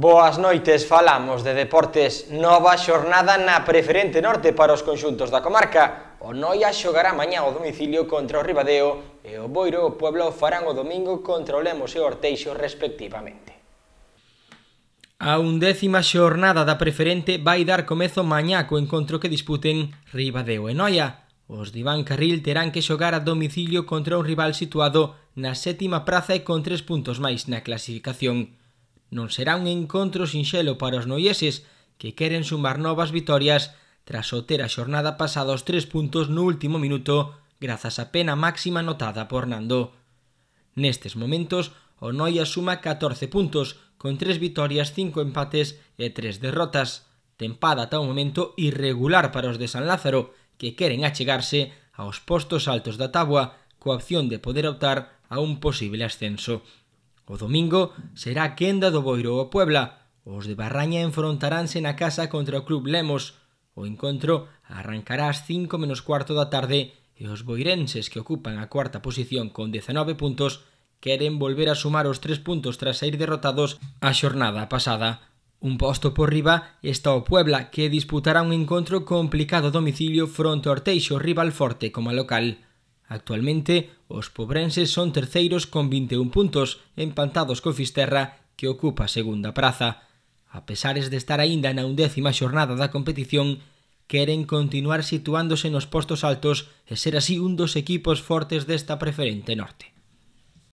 Boas noites, falamos de deportes. Nova xornada na preferente norte para os conxuntos da comarca. O Noia xogará mañá o domicilio contra o Ribadeo e o Boiro o Pueblo farán o domingo contra o Lemos e o Orteixo respectivamente. A undécima xornada da preferente vai dar comezo mañá co encontro que disputen Ribadeo e Noia. Os de Iván Carril terán que xogar a domicilio contra un rival situado na sétima praza e con tres puntos máis na clasificación non será un encontro sinxelo para os noieses que queren sumar novas vitorias tras soter a xornada pasada os tres puntos no último minuto grazas á pena máxima notada por Nando. Nestes momentos, o Noia suma 14 puntos, con 3 vitorias, 5 empates e 3 derrotas. Tempada ata o momento irregular para os de San Lázaro, que queren achegarse aos postos altos da tabua, coa opción de poder optar a un posible ascenso. O domingo será a quenda do Boiro ao Puebla. Os de Barraña enfrontaranse na casa contra o Club Lemos. O encontro arrancará ás 5 menos cuarto da tarde e os boirenses que ocupan a cuarta posición con 19 puntos queren volver a sumar os tres puntos tras sair derrotados a xornada pasada. Un posto por riba está o Puebla, que disputará un encontro complicado a domicilio fronte ao Arteixo, rival forte como local. Actualmente, os pobrenses son terceiros con 21 puntos, empantados co Fisterra, que ocupa a segunda praza. A pesares de estar aínda na undécima xornada da competición, queren continuar situándose nos postos altos e ser así un dos equipos fortes desta preferente norte.